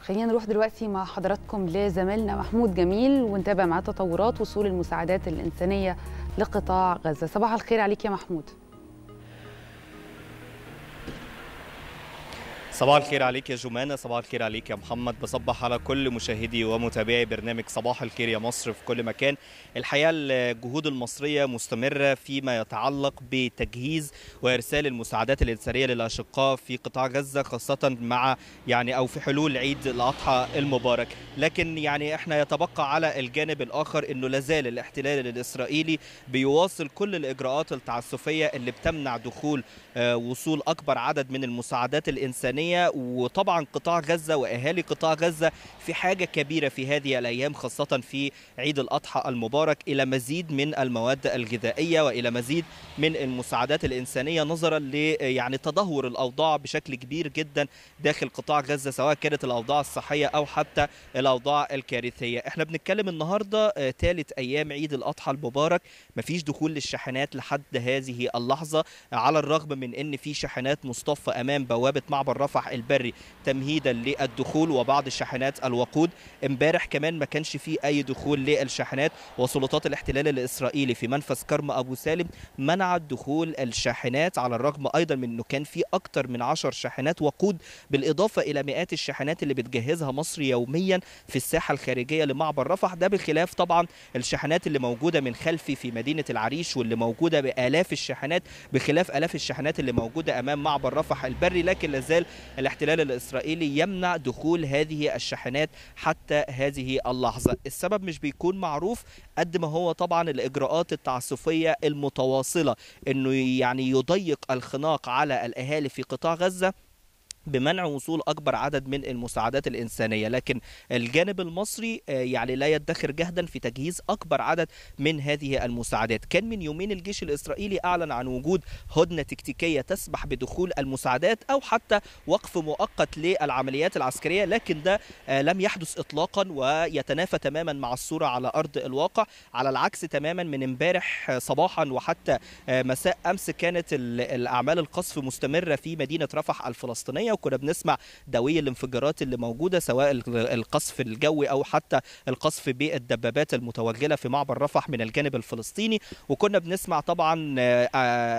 خلينا نروح دلوقتي مع حضراتكم لزميلنا محمود جميل ونتابع معاه تطورات وصول المساعدات الإنسانية لقطاع غزة صباح الخير عليك يا محمود صباح الخير عليك يا جمانه صباح الخير عليك يا محمد بصبح على كل مشاهدي ومتابعي برنامج صباح الخير يا مصر في كل مكان الحقيقه الجهود المصريه مستمره فيما يتعلق بتجهيز وارسال المساعدات الانسانيه للاشقاء في قطاع غزه خاصه مع يعني او في حلول عيد الاضحى المبارك لكن يعني احنا يتبقى على الجانب الاخر انه لازال الاحتلال الاسرائيلي بيواصل كل الاجراءات التعسفيه اللي بتمنع دخول آه، وصول اكبر عدد من المساعدات الانسانيه الإنسانية وطبعا قطاع غزة وأهالي قطاع غزة في حاجة كبيرة في هذه الأيام خاصة في عيد الأضحى المبارك إلى مزيد من المواد الغذائية وإلى مزيد من المساعدات الإنسانية نظرا ل يعني تدهور الأوضاع بشكل كبير جدا داخل قطاع غزة سواء كانت الأوضاع الصحية أو حتى الأوضاع الكارثية احنا بنتكلم النهاردة ثالث آه، أيام عيد الأضحى المبارك مفيش دخول للشاحنات لحد هذه اللحظة على الرغم من أن في شاحنات مصطفى أمام بوابة معبر رفح الصفح البري تمهيدا للدخول وبعض الشاحنات الوقود امبارح كمان ما كانش في اي دخول للشاحنات وسلطات الاحتلال الاسرائيلي في منفذ كرم ابو سالم منعت دخول الشاحنات على الرغم ايضا من انه كان في اكثر من 10 شاحنات وقود بالاضافه الى مئات الشاحنات اللي بتجهزها مصر يوميا في الساحه الخارجيه لمعبر رفح ده بخلاف طبعا الشاحنات اللي موجوده من خلفي في مدينه العريش واللي موجوده بالاف الشاحنات بخلاف الاف الشاحنات اللي موجوده امام معبر رفح البري لكن لازال الاحتلال الإسرائيلي يمنع دخول هذه الشاحنات حتى هذه اللحظة السبب مش بيكون معروف قد ما هو طبعا الإجراءات التعسفية المتواصلة أنه يعني يضيق الخناق على الأهالي في قطاع غزة بمنع وصول اكبر عدد من المساعدات الانسانيه لكن الجانب المصري آه، يعني لا يدخر جهدا في تجهيز اكبر عدد من هذه المساعدات كان من يومين الجيش الاسرائيلي اعلن عن وجود هدنه تكتيكيه تسمح بدخول المساعدات او حتى وقف مؤقت للعمليات العسكريه لكن ده آه، لم يحدث اطلاقا ويتنافى تماما مع الصوره على ارض الواقع على العكس تماما من امبارح آه، صباحا وحتى مساء امس كانت الاعمال القصف مستمره في مدينه رفح الفلسطينيه كنا بنسمع دوي الانفجارات اللي موجوده سواء القصف الجوي او حتى القصف بالدبابات المتوغله في معبر رفح من الجانب الفلسطيني وكنا بنسمع طبعا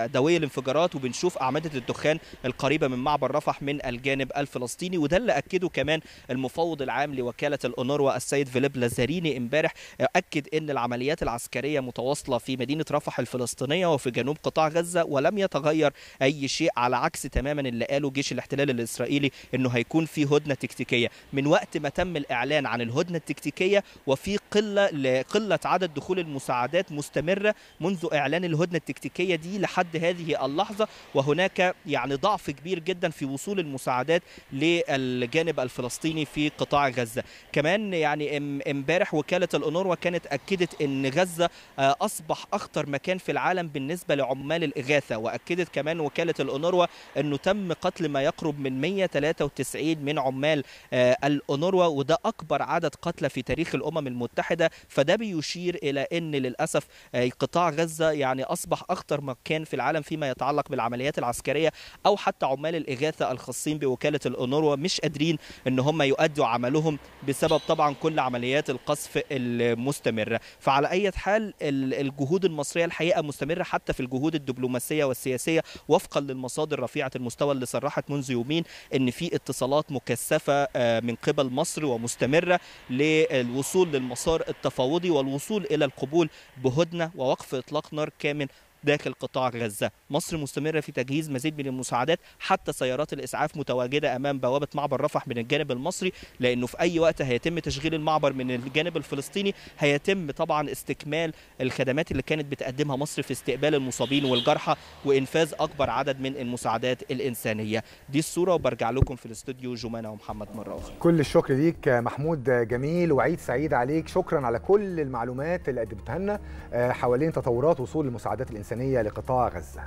دوي آه، الانفجارات وبنشوف اعمده الدخان القريبه من معبر رفح من الجانب الفلسطيني وده اللي اكده كمان المفوض العام لوكاله الانوروا السيد فيليب لازاريني امبارح اكد ان العمليات العسكريه متواصله في مدينه رفح الفلسطينيه وفي جنوب قطاع غزه ولم يتغير اي شيء على عكس تماما اللي قاله جيش الاحتلال الاسرائيلي انه هيكون في هدنه تكتيكيه من وقت ما تم الاعلان عن الهدنه التكتيكيه وفي قله لقله عدد دخول المساعدات مستمره منذ اعلان الهدنه التكتيكيه دي لحد هذه اللحظه وهناك يعني ضعف كبير جدا في وصول المساعدات للجانب الفلسطيني في قطاع غزه كمان يعني امبارح وكاله الانوروا كانت اكدت ان غزه آه، اصبح اخطر مكان في العالم بالنسبه لعمال الاغاثه واكدت كمان وكاله الانوروا انه تم قتل ما يقرب من من 193 من عمال آه، الأونروا وده أكبر عدد قتلى في تاريخ الأمم المتحدة فده بيشير إلى أن للأسف آه، قطاع غزة يعني أصبح أخطر مكان في العالم فيما يتعلق بالعمليات العسكرية أو حتى عمال الإغاثة الخاصين بوكالة الأونروا مش قادرين أن هم يؤدوا عملهم بسبب طبعا كل عمليات القصف المستمرة فعلى أي حال الجهود المصرية الحقيقة مستمرة حتى في الجهود الدبلوماسية والسياسية وفقا للمصادر رفيعة المستوى اللي صرحت منذ يومين العالمين ان في اتصالات مكثفه آه، من قبل مصر ومستمره للوصول للمسار التفاوضي والوصول الى القبول بهدنه ووقف اطلاق نار كامل داخل قطاع غزه. مصر مستمره في تجهيز مزيد من المساعدات حتى سيارات الاسعاف متواجده امام بوابه معبر رفح من الجانب المصري لانه في اي وقت هيتم تشغيل المعبر من الجانب الفلسطيني هيتم طبعا استكمال الخدمات اللي كانت بتقدمها مصر في استقبال المصابين والجرحى وانفاذ اكبر عدد من المساعدات الانسانيه. دي الصوره وبرجع لكم في الاستوديو جمانه ومحمد مره اخرى. كل الشكر ليك محمود جميل وعيد سعيد عليك شكرا على كل المعلومات اللي قدمتها لنا آه، حوالين تطورات وصول المساعدات الانسانيه الإنسانية لقطاع غزة